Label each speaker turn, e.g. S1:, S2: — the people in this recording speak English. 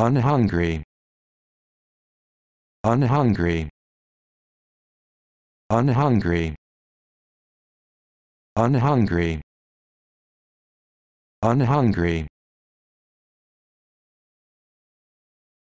S1: unhungry unhungry unhungry unhungry unhungry